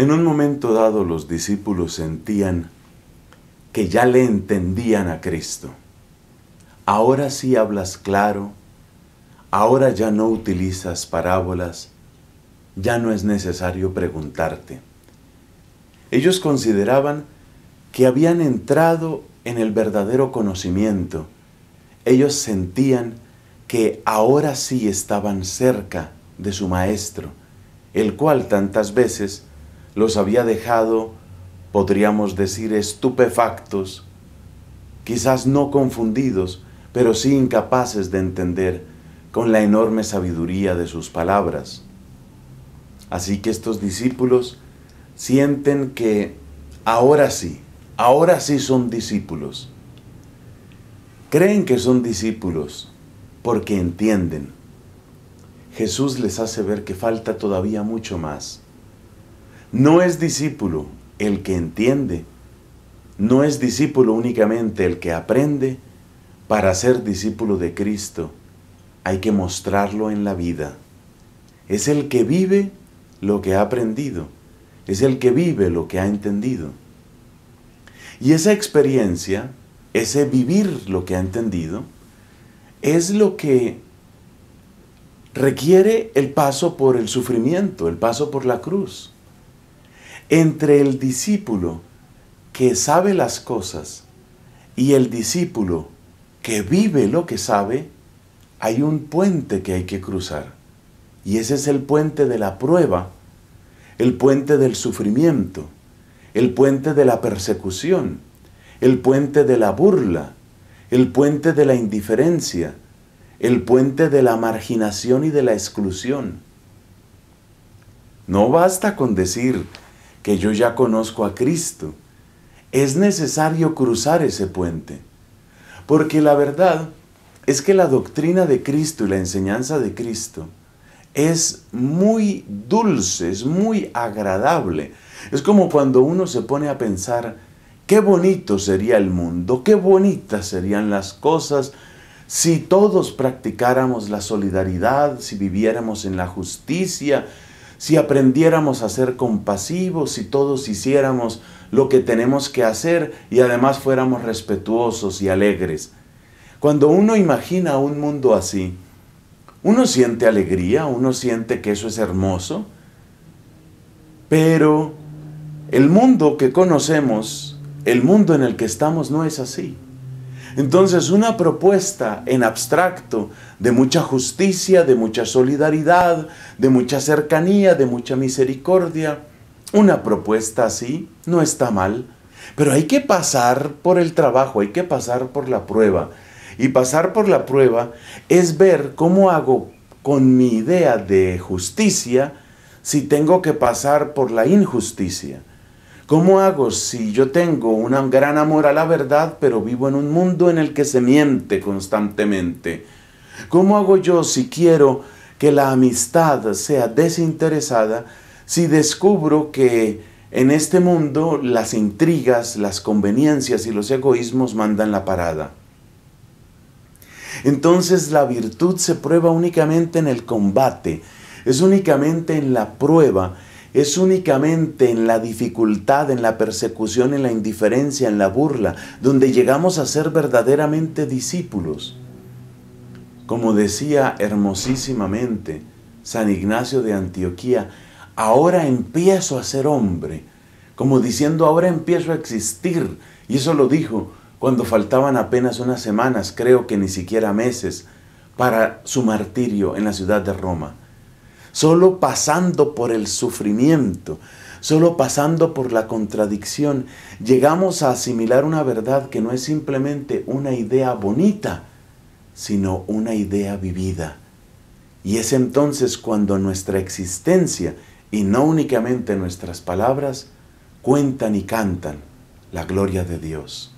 En un momento dado los discípulos sentían que ya le entendían a Cristo. Ahora sí hablas claro, ahora ya no utilizas parábolas, ya no es necesario preguntarte. Ellos consideraban que habían entrado en el verdadero conocimiento. Ellos sentían que ahora sí estaban cerca de su Maestro, el cual tantas veces los había dejado, podríamos decir, estupefactos, quizás no confundidos, pero sí incapaces de entender con la enorme sabiduría de sus palabras. Así que estos discípulos sienten que ahora sí, ahora sí son discípulos. Creen que son discípulos porque entienden. Jesús les hace ver que falta todavía mucho más. No es discípulo el que entiende, no es discípulo únicamente el que aprende. Para ser discípulo de Cristo hay que mostrarlo en la vida. Es el que vive lo que ha aprendido, es el que vive lo que ha entendido. Y esa experiencia, ese vivir lo que ha entendido, es lo que requiere el paso por el sufrimiento, el paso por la cruz entre el discípulo que sabe las cosas y el discípulo que vive lo que sabe, hay un puente que hay que cruzar. Y ese es el puente de la prueba, el puente del sufrimiento, el puente de la persecución, el puente de la burla, el puente de la indiferencia, el puente de la marginación y de la exclusión. No basta con decir, que yo ya conozco a Cristo. Es necesario cruzar ese puente, porque la verdad es que la doctrina de Cristo y la enseñanza de Cristo es muy dulce, es muy agradable. Es como cuando uno se pone a pensar, qué bonito sería el mundo, qué bonitas serían las cosas si todos practicáramos la solidaridad, si viviéramos en la justicia, si aprendiéramos a ser compasivos, si todos hiciéramos lo que tenemos que hacer y además fuéramos respetuosos y alegres. Cuando uno imagina un mundo así, uno siente alegría, uno siente que eso es hermoso, pero el mundo que conocemos, el mundo en el que estamos no es así. Entonces, una propuesta en abstracto de mucha justicia, de mucha solidaridad, de mucha cercanía, de mucha misericordia, una propuesta así no está mal, pero hay que pasar por el trabajo, hay que pasar por la prueba. Y pasar por la prueba es ver cómo hago con mi idea de justicia si tengo que pasar por la injusticia. ¿Cómo hago si yo tengo un gran amor a la verdad, pero vivo en un mundo en el que se miente constantemente? ¿Cómo hago yo si quiero que la amistad sea desinteresada, si descubro que en este mundo las intrigas, las conveniencias y los egoísmos mandan la parada? Entonces la virtud se prueba únicamente en el combate, es únicamente en la prueba, es únicamente en la dificultad, en la persecución, en la indiferencia, en la burla, donde llegamos a ser verdaderamente discípulos. Como decía hermosísimamente San Ignacio de Antioquía, ahora empiezo a ser hombre, como diciendo ahora empiezo a existir. Y eso lo dijo cuando faltaban apenas unas semanas, creo que ni siquiera meses, para su martirio en la ciudad de Roma solo pasando por el sufrimiento, solo pasando por la contradicción, llegamos a asimilar una verdad que no es simplemente una idea bonita, sino una idea vivida. Y es entonces cuando nuestra existencia, y no únicamente nuestras palabras, cuentan y cantan la gloria de Dios.